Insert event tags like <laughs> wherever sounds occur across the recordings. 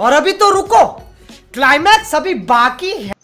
और अभी तो रुको क्लाइमैक्स अभी बाकी है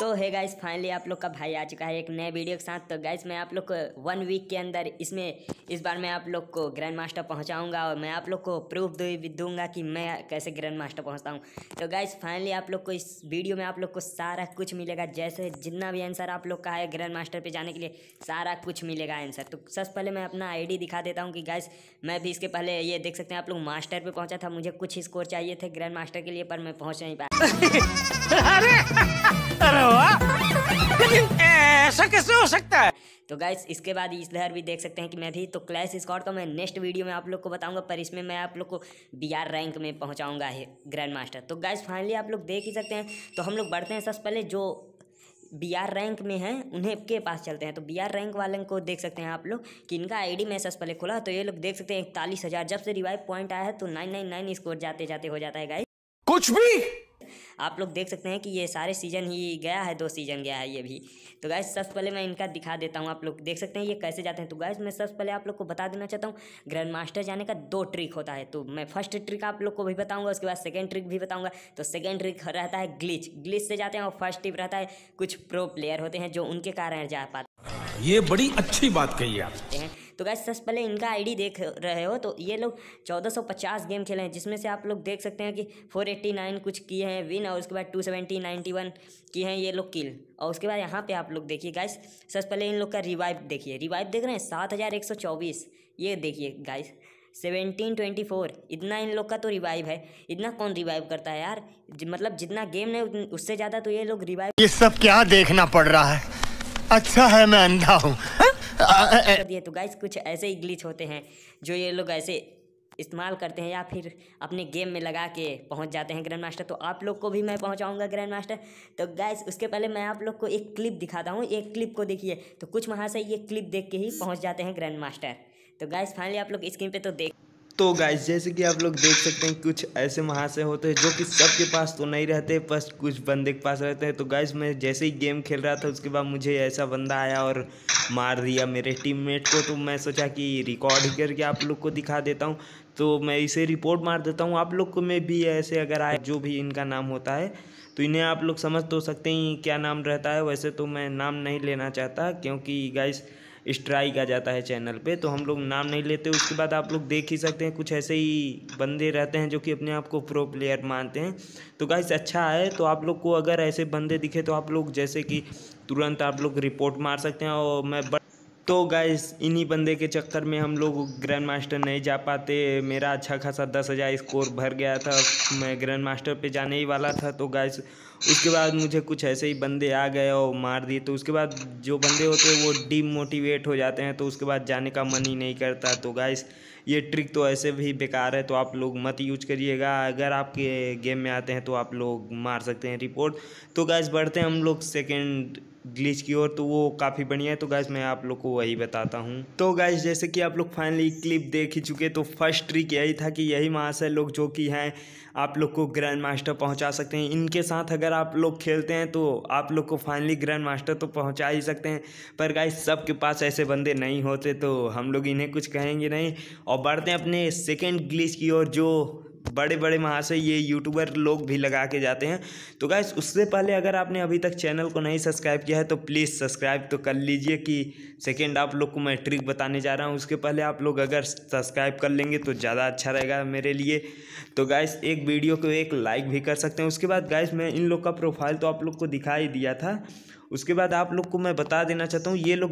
तो है गाइस फाइनली आप लोग का भाई आ चुका है एक नए वीडियो के साथ तो गाइस मैं आप लोग को वन वीक के अंदर इसमें इस बार मैं आप लोग को ग्रैंड मास्टर पहुंचाऊंगा और मैं आप लोग को प्रूफ दूंगा कि मैं कैसे ग्रैंड मास्टर पहुंचता हूं तो गाइस फाइनली आप लोग को इस वीडियो में आप लोग को सारा कुछ मिलेगा जैसे जितना भी आंसर आप लोग का है ग्रैंड मास्टर पर जाने के लिए सारा कुछ मिलेगा आंसर तो सबसे पहले मैं अपना आई दिखा देता हूँ कि गाइस मैं भी इसके पहले ये देख सकते हैं आप लोग मास्टर पर पहुँचा था मुझे कुछ स्कोर चाहिए थे ग्रैंड मास्टर के लिए पर मैं पहुँच नहीं पाया <laughs> <laughs> ऐसा कैसे हो सकता है तो गाइस इसके बाद इस लहर भी देख सकते हैं कि मैं भी तो क्लैश स्कॉट का मैं नेक्स्ट वीडियो में आप लोग को बताऊंगा पर इसमें मैं आप लोग को बीआर रैंक में पहुंचाऊंगा ग्रैंड मास्टर तो गाइस फाइनली आप लोग देख ही सकते हैं तो हम लोग बढ़ते हैं सबसे पहले जो बी आर रैंक में हैं उन्हें के पास चलते हैं तो बी आर रैंक वाले को देख सकते हैं आप लोग कि इनका डी मैं सबसे पहले खुला तो ये लोग देख सकते हैं इकतालीस हज़ार जब से रिवाइव पॉइंट आया है तो नाइन नाइन नाइन स्कोर जाते जाते हो जाता है गाइस कुछ भी आप लोग देख सकते हैं कि ये सारे सीजन ही गया है दो सीजन गया है ये भी तो गैस सबसे पहले मैं इनका दिखा देता हूँ आप लोग देख सकते हैं ये कैसे जाते हैं तो गैस मैं सबसे पहले आप लोग को बता देना चाहता हूँ ग्रैंड मास्टर जाने का दो ट्रिक होता है तो मैं फर्स्ट ट्रिक आप लोग को भी बताऊँगा उसके बाद सेकेंड ट्रिक भी बताऊँगा तो सेकेंड ट्रिक रहता है ग्लिच ग्लिच से जाते हैं और फर्स्ट ट्रिप रहता है कुछ प्रो प्लेयर होते हैं जो उनके कारण जा पाते ये बड़ी अच्छी बात कही आप तो गैस सबसे पहले इनका आईडी देख रहे हो तो ये लोग 1450 गेम खेले हैं जिसमें से आप लोग देख सकते हैं कि 489 कुछ किए हैं विन और उसके बाद 270 91 किए हैं ये लोग किल और उसके बाद यहाँ पे आप लोग देखिए गाइस सबसे पहले इन लोग का रिवाइव देखिए रिवाइव देख रहे हैं सात ये देखिए गाइस सेवेंटीन ट्वेंटी फोर इतना इन लोग का तो रिवाइव है इतना कौन रिवाइव करता है यार मतलब जितना गेम है उससे ज़्यादा तो ये लोग रिवाइव ये सब क्या देखना पड़ रहा है अच्छा है मैं अंधा हूँ <laughs> दिए तो गाइस कुछ ऐसे ही ग्लिच होते हैं जो ये लोग ऐसे इस्तेमाल करते हैं या फिर अपने गेम में लगा के पहुंच जाते हैं ग्रैंड मास्टर तो आप लोग को भी मैं पहुंचाऊंगा ग्रैंड मास्टर तो गैस उसके पहले मैं आप लोग को एक क्लिप दिखाता हूँ एक क्लिप को देखिए तो कुछ वहाँ से ये क्लिप देख के ही पहुँच जाते हैं ग्रैंड मास्टर तो गैस फाइनली आप लोग स्क्रीन पर तो देख तो गाइस जैसे कि आप लोग देख सकते हैं कुछ ऐसे महाशय होते हैं जो कि सबके पास तो नहीं रहते बस कुछ बंदे के पास रहते हैं तो गाइस मैं जैसे ही गेम खेल रहा था उसके बाद मुझे ऐसा बंदा आया और मार दिया मेरे टीममेट को तो मैं सोचा कि रिकॉर्ड ही करके आप लोग को दिखा देता हूँ तो मैं इसे रिपोर्ट मार देता हूँ आप लोग को मैं भी ऐसे अगर आए जो भी इनका नाम होता है तो इन्हें आप लोग समझ तो सकते हैं क्या नाम रहता है वैसे तो मैं नाम नहीं लेना चाहता क्योंकि गाइस स्ट्राइक आ जाता है चैनल पे तो हम लोग नाम नहीं लेते उसके बाद आप लोग देख ही सकते हैं कुछ ऐसे ही बंदे रहते हैं जो कि अपने आप को प्रो प्लेयर मानते हैं तो गाइस अच्छा है तो आप लोग को अगर ऐसे बंदे दिखे तो आप लोग जैसे कि तुरंत आप लोग रिपोर्ट मार सकते हैं और मैं तो गैस इन्हीं बंदे के चक्कर में हम लोग ग्रैंड मास्टर नहीं जा पाते मेरा अच्छा खासा दस हज़ार स्कोर भर गया था मैं ग्रैंड मास्टर पर जाने ही वाला था तो गैस उसके बाद मुझे कुछ ऐसे ही बंदे आ गए और मार दिए तो उसके बाद जो बंदे होते हैं वो डीमोटिवेट हो जाते हैं तो उसके बाद जाने का मन ही नहीं करता तो गाइस ये ट्रिक तो ऐसे भी बेकार है तो आप लोग मत यूज़ करिएगा अगर आपके गेम में आते हैं तो आप लोग मार सकते हैं रिपोर्ट तो गैस बढ़ते हैं हम लोग सेकेंड ग्लिच की ओर तो वो काफ़ी बढ़िया है तो गैस मैं आप लोग को वही बताता हूँ तो गैस जैसे कि आप लोग फाइनली क्लिप देख ही चुके तो फर्स्ट ट्रिक यही था कि यही महाशय लोग जो कि हैं आप लोग को ग्रैंड मास्टर पहुँचा सकते हैं इनके साथ अगर आप लोग खेलते हैं तो आप लोग को फाइनली ग्रैंड मास्टर तो पहुँचा ही सकते हैं पर गाइस सबके पास ऐसे बंदे नहीं होते तो हम लोग इन्हें कुछ कहेंगे नहीं और और बढ़ते हैं अपने सेकेंड ग्लिच की ओर जो बड़े बड़े वहाँ से ये यूट्यूबर लोग भी लगा के जाते हैं तो गाइस उससे पहले अगर आपने अभी तक चैनल को नहीं सब्सक्राइब किया है तो प्लीज़ सब्सक्राइब तो कर लीजिए कि सेकंड आप लोग को मैं ट्रिक बताने जा रहा हूँ उसके पहले आप लोग अगर सब्सक्राइब कर लेंगे तो ज़्यादा अच्छा रहेगा मेरे लिए तो गाइस एक वीडियो को एक लाइक भी कर सकते हैं उसके बाद गाइस मैं इन लोग का प्रोफाइल तो आप लोग को दिखा ही दिया था उसके बाद आप लोग को मैं बता देना चाहता हूँ ये लोग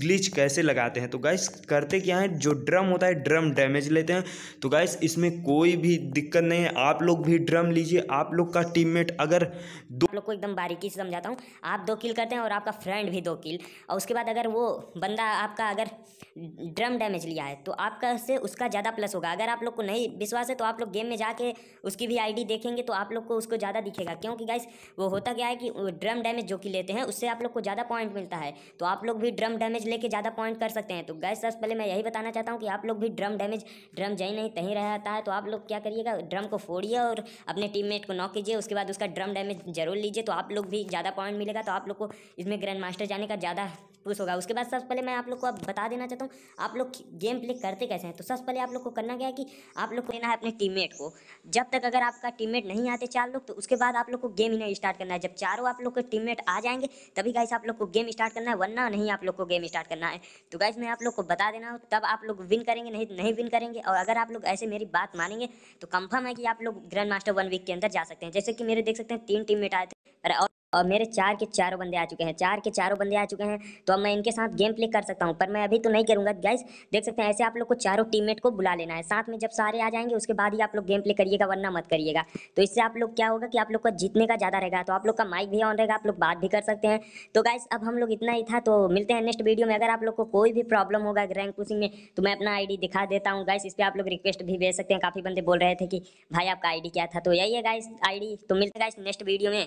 ग्लिच कैसे लगाते हैं तो गाइस करते क्या है जो ड्रम होता है ड्रम डैमेज लेते हैं तो गाइस इसमें कोई भी दिक्कत नहीं है आप लोग भी ड्रम लीजिए आप लोग का टीममेट अगर दो लोग को एकदम बारीकी से समझाता हूँ आप दो किल करते हैं और आपका फ्रेंड भी दो किल और उसके बाद अगर वो बंदा आपका अगर ड्रम डैमेज लिया है तो आपका से उसका ज़्यादा प्लस होगा अगर आप लोग को नहीं विश्वास है तो आप लोग गेम में जाके उसकी भी आईडी देखेंगे तो आप लोग को उसको ज़्यादा दिखेगा क्योंकि गाइस वो होता क्या है कि ड्रम डैमेज जो कि लेते हैं है उससे आप लोग को ज़्यादा पॉइंट मिलता है तो आप लोग भी ड्रम डैमेज लेके ज़्यादा पॉइंट कर सकते हैं तो गैस सबसे पहले मैं यही बताना चाहता हूँ कि आप लोग भी ड्रम डैमेज ड्रम जही नहीं तहीं रहता है तो आप लोग क्या करिएगा ड्रम को फोड़िए और अपने टीममेट को नॉक कीजिए उसके बाद उसका ड्रम डैमेज जरूर लीजिए तो आप लोग भी ज़्यादा पॉइंट मिलेगा तो आप लोग को इसमें ग्रैंड मास्टर जाने का ज़्यादा पुश होगा उसके बाद सबसे पहले मैं आप लोग को अब बता देना चाहता हूँ आप लोग गेम प्ले करते कैसे हैं तो सबसे पहले आप लोग को करना क्या है कि आप लोग को लेना है अपने टीममेट को जब तक अगर आपका टीममेट नहीं आते चार लोग तो उसके बाद आप लोग को गेम ही नहीं स्टार्ट करना है जब चारों आप लोग के टीम आ जाएंगे तभी गाइस आप लोग को गेम स्टार्ट करना है वरना नहीं आप लोग को गेम स्टार्ट करना है तो गाइस मैं आप लोग को बता देना हूँ तब आप लोग विन करेंगे नहीं नहीं विन करेंगे और अगर आप लोग ऐसे मेरी बात मानेंगे तो कंफर्म है कि आप लोग ग्रैंड मास्टर वन वीक के अंदर जा सकते हैं जैसे कि मेरे देख सकते हैं तीन टीम आए थे और और मेरे चार के चारों बंदे आ चुके हैं चार के चारों बंदे आ चुके हैं तो अब मैं इनके साथ गेम प्ले कर सकता हूँ पर मैं अभी तो नहीं करूँगा गाइस देख सकते हैं ऐसे आप लोग को चारों टीममेट को बुला लेना है साथ में जब सारे आ जाएंगे उसके बाद ही आप लोग गेम प्ले करिएगा वरना मत करिएगा तो इससे आप लोग क्या होगा कि आप लोग का जीतने का ज़्यादा रहेगा तो आप लोग का माइक भी ऑन रहेगा आप लोग बात भी कर सकते हैं तो गाइस अब हम लोग इतना ही था तो मिलते हैं नेक्स्ट वीडियो में अगर आप लोग को कोई भी प्रॉब्लम होगा रैंक पुशिंग में तो मैं अपना आई दिखा देता हूँ गाइस इस पर आप लोग रिक्वेस्ट भी भेज सकते हैं काफ़ी बंदे बोल रहे थे कि भाई आपका आई क्या था तो यही है गाइस आई तो मिलते गाइस नेक्स्ट वीडियो में